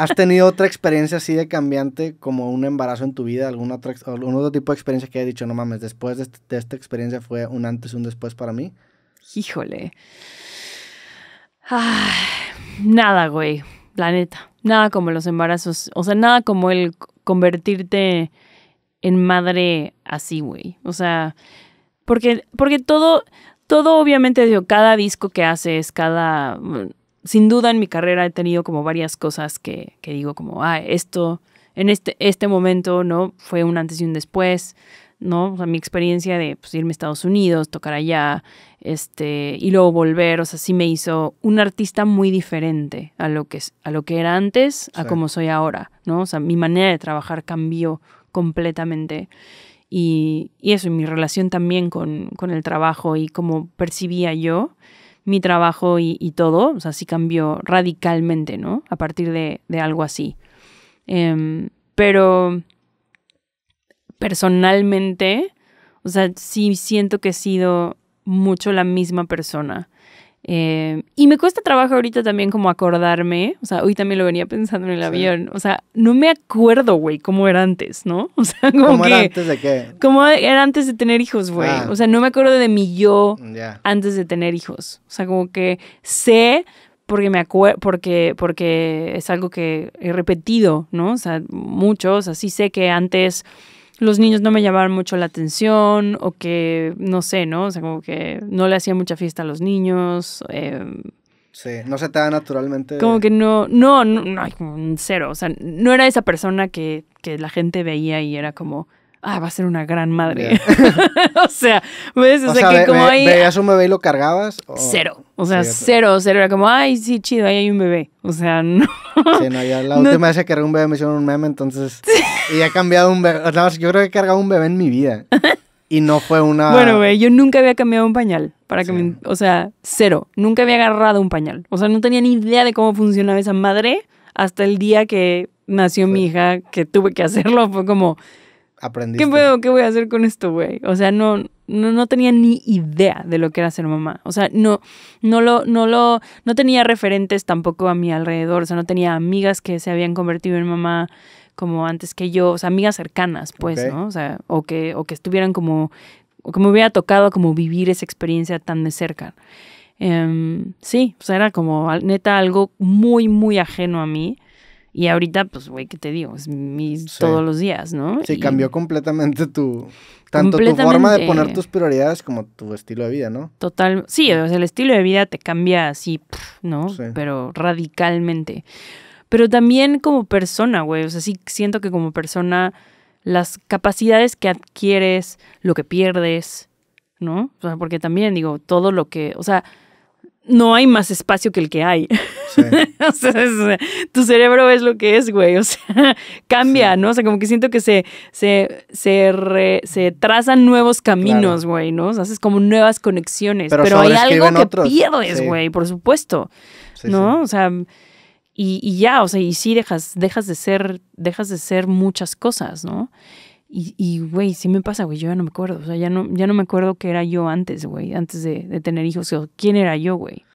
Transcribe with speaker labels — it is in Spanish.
Speaker 1: ¿Has tenido otra experiencia así de cambiante como un embarazo en tu vida? ¿Algún otro, tipo de experiencia que haya dicho, no mames, después de, este, esta experiencia fue un antes un después para mí?
Speaker 2: Híjole. nada, güey. Planeta. Nada como los embarazos. O sea, nada como el convertirte en madre así, güey. O sea, porque, porque todo, todo obviamente, cada disco que haces, cada sin duda en mi carrera he tenido como varias cosas que, digo como, ah, esto, en este, este momento, ¿no? Fue un antes y un después, ¿no? O sea, mi experiencia de pues, irme a Estados Unidos, tocar allá, este, y luego volver, o sea, sí me hizo un artista muy diferente a lo que, a lo que era antes, a como soy ahora, ¿no? O sea, mi manera de trabajar cambió completamente. Y, eso, y mi relación también con, con el trabajo y cómo percibía yo, mi trabajo y, todo. O sea, sí cambió radicalmente, ¿no? A partir de, algo así. Em, pero personalmente, o sea, sí siento que he sido mucho la misma persona. Em, y me cuesta trabajo ahorita también como acordarme, o sea, hoy también lo venía pensando en el avión, o sea, no me acuerdo, güey, cómo era antes, ¿no? O sea, como ¿Cómo era antes de qué? ¿Cómo era antes de tener hijos, güey? Ah. O sea, no me acuerdo de mi yo antes de tener hijos. O sea, como que sé porque me acuer porque porque es algo que he repetido, ¿no? O sea, muchos, o sea, así sé que antes los niños no me llamaban mucho la atención o que, no sé, ¿no? O sea, como que no le hacía mucha fiesta a los niños. Em,
Speaker 1: sí, no se te da naturalmente. Como
Speaker 2: que no, no, no, un cero. O sea, no era esa persona que, que la gente veía y era como, ah, va a ser una gran madre. o sea, ¿ves? Pues, o, sea, que como ahí... ¿Veías un bebé y
Speaker 1: lo cargabas?
Speaker 2: Cero. O sea, cero, cero. Era como, ay, sí, chido, ahí hay un bebé. O sea, no,
Speaker 1: la última vez que cargué un bebé me hicieron un meme, entonces. Y he cambiado un bebé. yo creo que he
Speaker 2: cargado un bebé en mi
Speaker 1: vida. Y no fue una. Bueno,
Speaker 2: güey, yo nunca había cambiado un pañal. Para que O sea, cero. Nunca había agarrado un pañal. O sea, no tenía ni idea de cómo funcionaba esa madre hasta el día que nació mi hija, que tuve que hacerlo. Fue como. Aprendí. ¿Qué, puedo, ¿Qué voy a hacer con esto, güey? O sea, no no, tenía ni idea de lo que era ser mamá. O sea, no, no lo, no lo, no tenía referentes tampoco a mi alrededor. O sea, no tenía amigas que se habían convertido en mamá como antes que yo. O sea, amigas cercanas, pues, ¿no? O sea, o que, o que estuvieran como, o que me hubiera tocado como vivir esa experiencia tan de cerca. Em, sí, o sea, era como neta algo muy, muy ajeno a mí. Y ahorita, pues, güey, ¿qué te digo? Es todos los días, ¿no? Sí, cambió
Speaker 1: completamente tu. Tanto tu forma de poner tus prioridades como tu estilo de vida, ¿no?
Speaker 2: Total. Sí, o sea, el estilo de vida te cambia así, ¿no? Pero radicalmente. Pero también como persona, güey. O sea, sí siento que como persona, las capacidades que adquieres, lo que pierdes, ¿no? O sea, porque también digo, todo lo que. O sea, no hay más espacio que el que hay. tu cerebro es lo que es, güey. O sea, cambia, ¿no? O sea, como que siento que se, se, se, se trazan nuevos caminos, güey, ¿no? O sea, haces como nuevas conexiones. Pero, hay algo que pierdes, güey, por supuesto. ¿No? O sea. Y, ya, o sea, y sí dejas, dejas de ser, dejas de ser muchas cosas, ¿no? Y, güey, sí me pasa, güey, yo ya no me acuerdo, o sea, ya no, ya no me acuerdo qué era yo antes, güey, antes de, tener hijos, o quién era yo, güey.